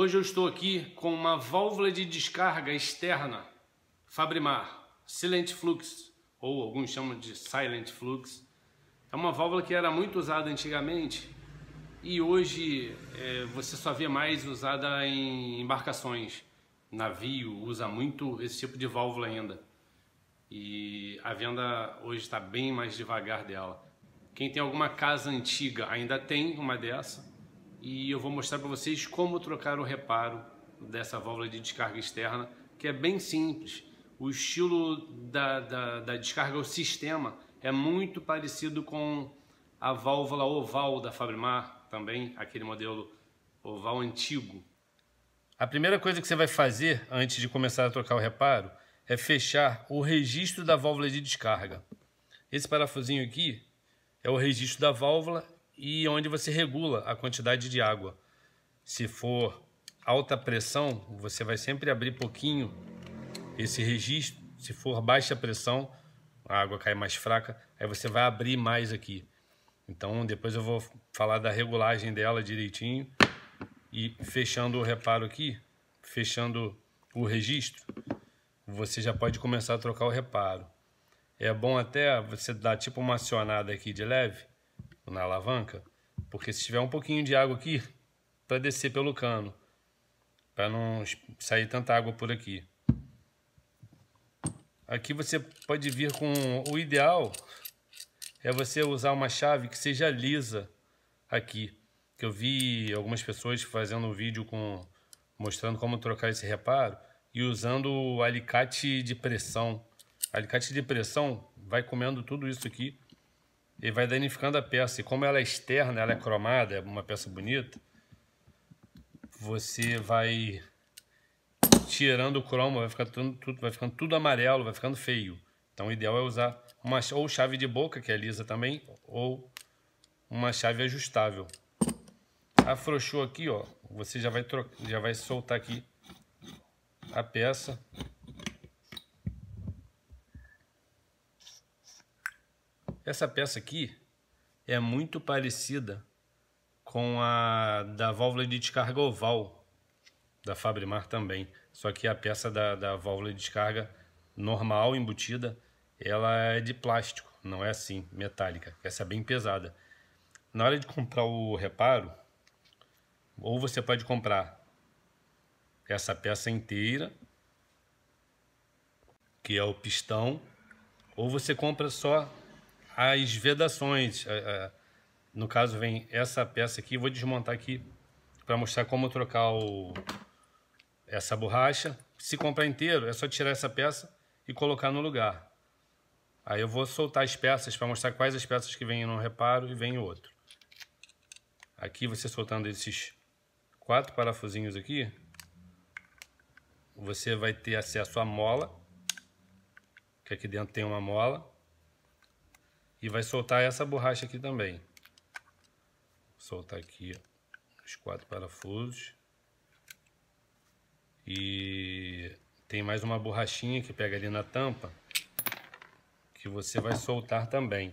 Hoje eu estou aqui com uma válvula de descarga externa Fabrimar Silent Flux, ou alguns chamam de Silent Flux. É uma válvula que era muito usada antigamente e hoje é, você só vê mais usada em embarcações. Navio usa muito esse tipo de válvula ainda. E a venda hoje está bem mais devagar dela. Quem tem alguma casa antiga ainda tem uma dessa e eu vou mostrar para vocês como trocar o reparo dessa válvula de descarga externa, que é bem simples. O estilo da, da, da descarga, o sistema, é muito parecido com a válvula oval da Fabrimar, também aquele modelo oval antigo. A primeira coisa que você vai fazer antes de começar a trocar o reparo é fechar o registro da válvula de descarga. Esse parafusinho aqui é o registro da válvula e onde você regula a quantidade de água. Se for alta pressão, você vai sempre abrir pouquinho esse registro. Se for baixa pressão, a água cai mais fraca, aí você vai abrir mais aqui. Então depois eu vou falar da regulagem dela direitinho e fechando o reparo aqui, fechando o registro, você já pode começar a trocar o reparo. É bom até você dar tipo uma acionada aqui de leve na alavanca, porque se tiver um pouquinho de água aqui, para descer pelo cano, para não sair tanta água por aqui. Aqui você pode vir com o ideal é você usar uma chave que seja lisa aqui. Que eu vi algumas pessoas fazendo um vídeo com mostrando como trocar esse reparo e usando o alicate de pressão. alicate de pressão vai comendo tudo isso aqui e vai danificando a peça. E como ela é externa, ela é cromada, é uma peça bonita, você vai tirando o cromo, vai ficando tudo, tudo, vai ficando tudo amarelo, vai ficando feio. Então o ideal é usar uma ou chave de boca, que é lisa também, ou uma chave ajustável. Afrouxou aqui, ó, você já vai já vai soltar aqui a peça Essa peça aqui é muito parecida com a da válvula de descarga oval da Fabrimar também. Só que a peça da, da válvula de descarga normal, embutida, ela é de plástico, não é assim, metálica. Essa é bem pesada. Na hora de comprar o reparo, ou você pode comprar essa peça inteira, que é o pistão, ou você compra só as vedações. É, é, no caso, vem essa peça aqui. Vou desmontar aqui para mostrar como trocar o, essa borracha. Se comprar inteiro, é só tirar essa peça e colocar no lugar. Aí eu vou soltar as peças para mostrar quais as peças que vêm no reparo e vem outro. Aqui você soltando esses quatro parafusinhos aqui, você vai ter acesso à mola, que aqui dentro tem uma mola. E vai soltar essa borracha aqui também. Vou soltar aqui os quatro parafusos. E tem mais uma borrachinha que pega ali na tampa que você vai soltar também.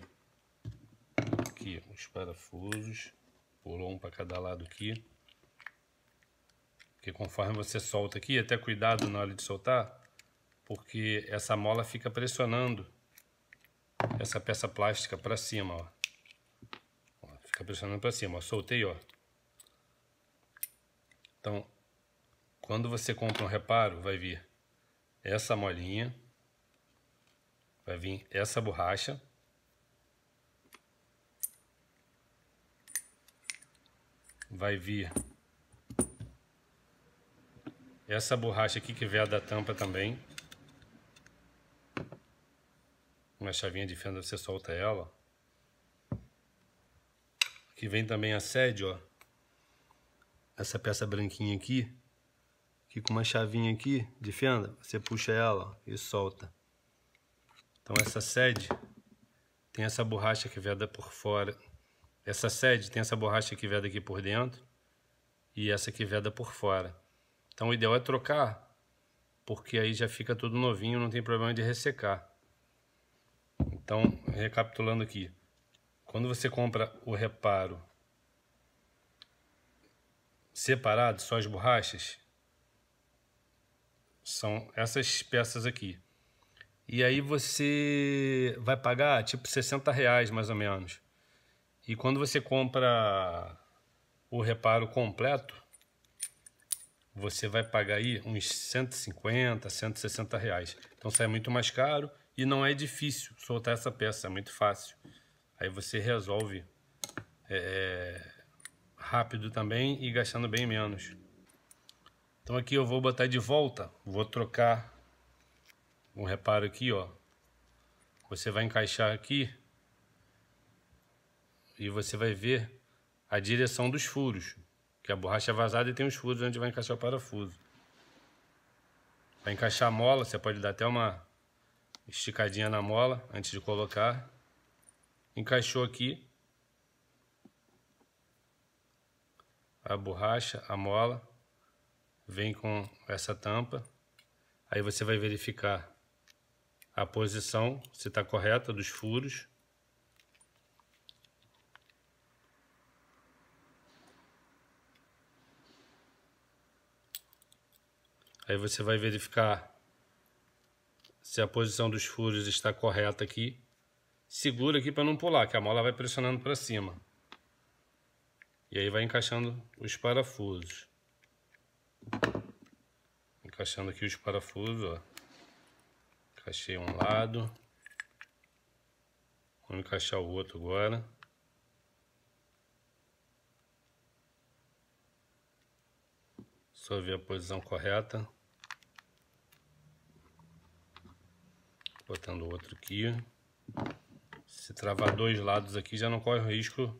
Aqui, os parafusos. Pulou um para cada lado aqui. Porque conforme você solta aqui, até cuidado na hora de soltar, porque essa mola fica pressionando essa peça plástica para cima, ó. ó fica pressionando para cima, ó. Soltei, ó. Então, quando você compra um reparo, vai vir essa molinha, vai vir essa borracha, vai vir essa borracha aqui que vem da tampa também. uma chavinha de fenda, você solta ela. Aqui vem também a sede, ó. Essa peça branquinha aqui. Aqui com uma chavinha aqui de fenda, você puxa ela ó, e solta. Então essa sede tem essa borracha que veda por fora. Essa sede tem essa borracha que veda aqui por dentro e essa que veda por fora. Então o ideal é trocar, porque aí já fica tudo novinho, não tem problema de ressecar. Então, recapitulando aqui, quando você compra o reparo separado, só as borrachas, são essas peças aqui. E aí você vai pagar tipo 60 reais mais ou menos. E quando você compra o reparo completo, você vai pagar aí uns 150, 160 reais. Então sai muito mais caro e não é difícil soltar essa peça, é muito fácil. Aí você resolve é, é, rápido também e gastando bem menos. Então aqui eu vou botar de volta, vou trocar um reparo aqui, ó. Você vai encaixar aqui e você vai ver a direção dos furos, que a borracha é vazada e tem os furos onde vai encaixar o parafuso. Para encaixar a mola, você pode dar até uma esticadinha na mola antes de colocar. Encaixou aqui a borracha, a mola, vem com essa tampa. Aí você vai verificar a posição, se está correta, dos furos. Aí você vai verificar se a posição dos furos está correta aqui. Segura aqui para não pular, que a mola vai pressionando para cima. E aí vai encaixando os parafusos. Encaixando aqui os parafusos, ó. Encaixei um lado. Vou encaixar o outro agora. Só ver a posição correta. Botando outro aqui. Se travar dois lados aqui, já não corre o risco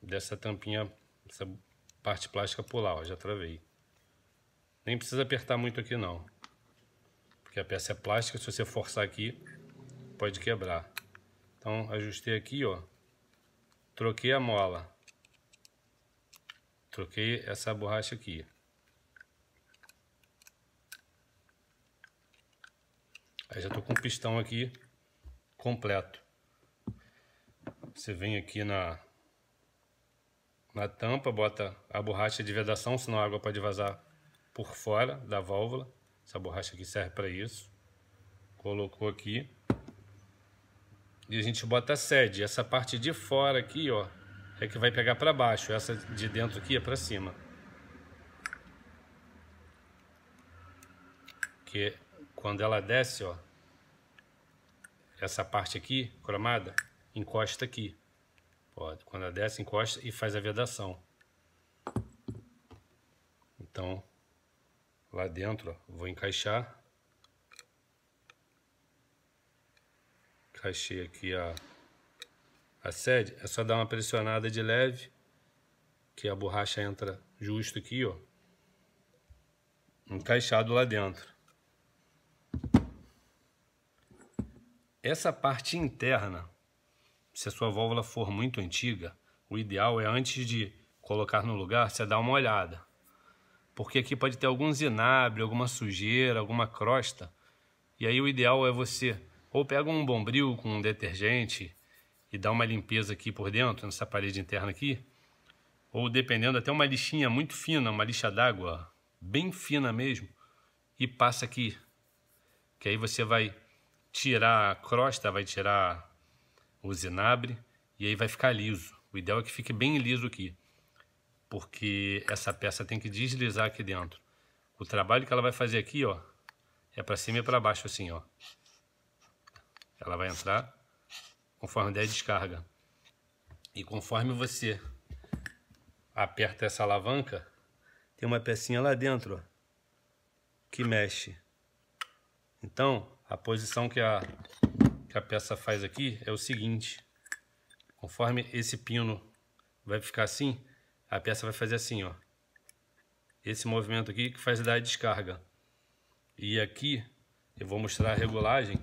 dessa tampinha, essa parte plástica pular, ó, já travei. Nem precisa apertar muito aqui não, porque a peça é plástica, se você forçar aqui, pode quebrar. Então, ajustei aqui, ó, troquei a mola, troquei essa borracha aqui. Eu já estou com o pistão aqui completo. Você vem aqui na, na tampa, bota a borracha de vedação, senão a água pode vazar por fora da válvula. Essa borracha aqui serve para isso. Colocou aqui. E a gente bota a sede. Essa parte de fora aqui, ó, é que vai pegar para baixo. Essa de dentro aqui é para cima. porque quando ela desce, ó, essa parte aqui, cromada, encosta aqui. Pode. Quando ela desce, encosta e faz a vedação. Então, lá dentro, ó, vou encaixar. Encaixei aqui a, a sede. É só dar uma pressionada de leve, que a borracha entra justo aqui, ó. Encaixado lá dentro. Essa parte interna, se a sua válvula for muito antiga, o ideal é antes de colocar no lugar, você dar uma olhada. Porque aqui pode ter algum zinabre, alguma sujeira, alguma crosta. E aí o ideal é você ou pega um bombril com um detergente e dá uma limpeza aqui por dentro, nessa parede interna aqui, ou dependendo até uma lixinha muito fina, uma lixa d'água, bem fina mesmo, e passa aqui. Que aí você vai tirar a crosta, vai tirar o zinabre e aí vai ficar liso. O ideal é que fique bem liso aqui, porque essa peça tem que deslizar aqui dentro. O trabalho que ela vai fazer aqui, ó, é para cima e para baixo assim, ó. Ela vai entrar conforme der a descarga. E conforme você aperta essa alavanca, tem uma pecinha lá dentro, ó, que mexe. Então, a posição que a, que a peça faz aqui é o seguinte. Conforme esse pino vai ficar assim, a peça vai fazer assim, ó. Esse movimento aqui que faz dar a descarga. E aqui eu vou mostrar a regulagem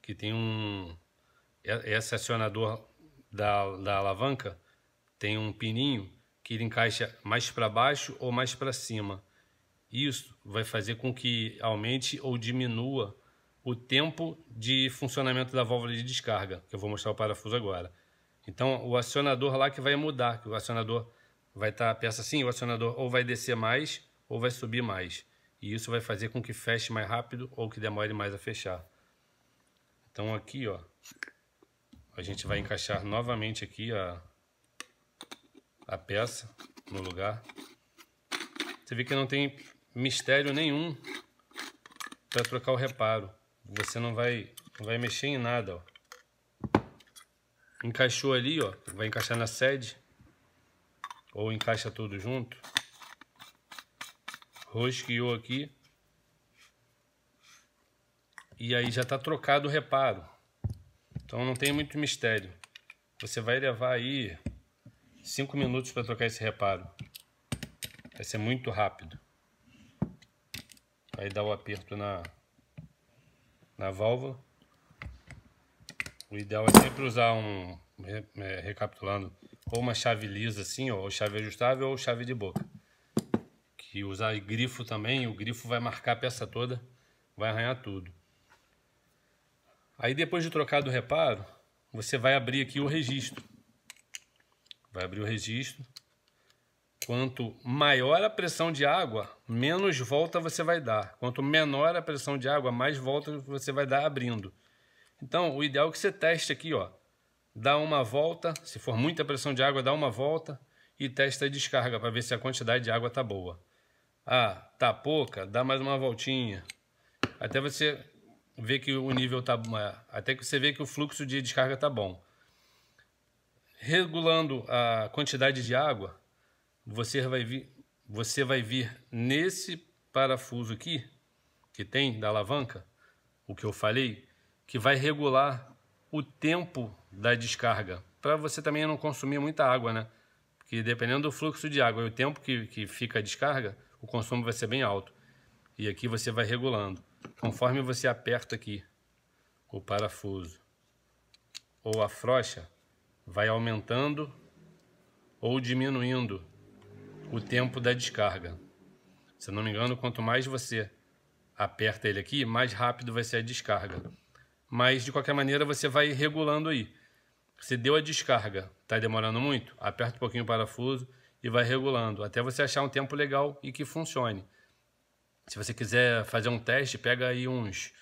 que tem um... Esse acionador da, da alavanca tem um pininho que ele encaixa mais para baixo ou mais para cima. Isso vai fazer com que aumente ou diminua o tempo de funcionamento da válvula de descarga, que eu vou mostrar o parafuso agora. Então, o acionador lá que vai mudar, que o acionador vai estar tá, a peça assim, o acionador ou vai descer mais ou vai subir mais. E isso vai fazer com que feche mais rápido ou que demore mais a fechar. Então aqui, ó, a gente vai encaixar novamente aqui a, a peça no lugar. Você vê que não tem mistério nenhum para trocar o reparo. Você não vai, não vai mexer em nada, ó. Encaixou ali, ó. Vai encaixar na sede. Ou encaixa tudo junto. Rosqueou aqui. E aí já está trocado o reparo. Então não tem muito mistério. Você vai levar aí 5 minutos para trocar esse reparo. Vai ser muito rápido. Vai dar o aperto na, na válvula. O ideal é sempre usar um, é, recapitulando, ou uma chave lisa assim, ou chave ajustável, ou chave de boca. Que usar grifo também, o grifo vai marcar a peça toda, vai arranhar tudo. Aí depois de trocar do reparo, você vai abrir aqui o registro. Vai abrir o registro. Quanto maior a pressão de água, menos volta você vai dar. Quanto menor a pressão de água, mais volta você vai dar abrindo. Então, o ideal é que você teste aqui, ó. Dá uma volta, se for muita pressão de água, dá uma volta e testa a descarga para ver se a quantidade de água tá boa. Ah, tá pouca, dá mais uma voltinha. Até você ver que o nível tá é, até que você ver que o fluxo de descarga tá bom. Regulando a quantidade de água, você vai vir, você vai vir nesse parafuso aqui, que tem da alavanca, o que eu falei, que vai regular o tempo da descarga, para você também não consumir muita água, né? Porque dependendo do fluxo de água e o tempo que, que fica a descarga, o consumo vai ser bem alto. E aqui você vai regulando, conforme você aperta aqui o parafuso ou a frocha, vai aumentando ou diminuindo o tempo da descarga. Se eu não me engano, quanto mais você aperta ele aqui, mais rápido vai ser a descarga. Mas de qualquer maneira você vai regulando aí. Você deu a descarga, está demorando muito? Aperta um pouquinho o parafuso e vai regulando até você achar um tempo legal e que funcione. Se você quiser fazer um teste, pega aí uns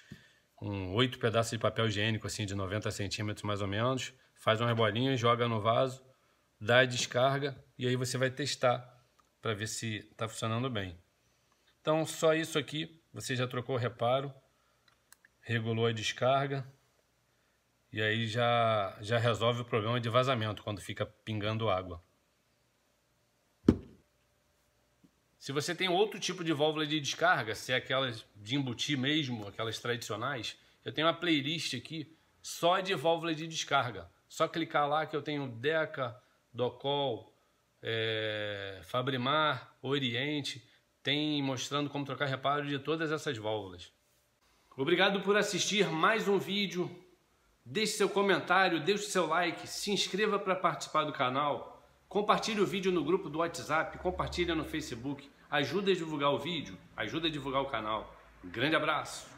um, oito pedaços de papel higiênico, assim, de 90 centímetros mais ou menos, faz uma rebolinha, joga no vaso, dá a descarga e aí você vai testar para ver se está funcionando bem. Então, só isso aqui, você já trocou o reparo, regulou a descarga, e aí já, já resolve o problema de vazamento, quando fica pingando água. Se você tem outro tipo de válvula de descarga, se é aquelas de embutir mesmo, aquelas tradicionais, eu tenho uma playlist aqui só de válvula de descarga. Só clicar lá que eu tenho Deca, Docol, é, Fabrimar, Oriente, tem mostrando como trocar reparo de todas essas válvulas. Obrigado por assistir mais um vídeo. Deixe seu comentário, deixe seu like, se inscreva para participar do canal, compartilhe o vídeo no grupo do WhatsApp, compartilhe no Facebook, ajuda a divulgar o vídeo, ajuda a divulgar o canal. Um grande abraço!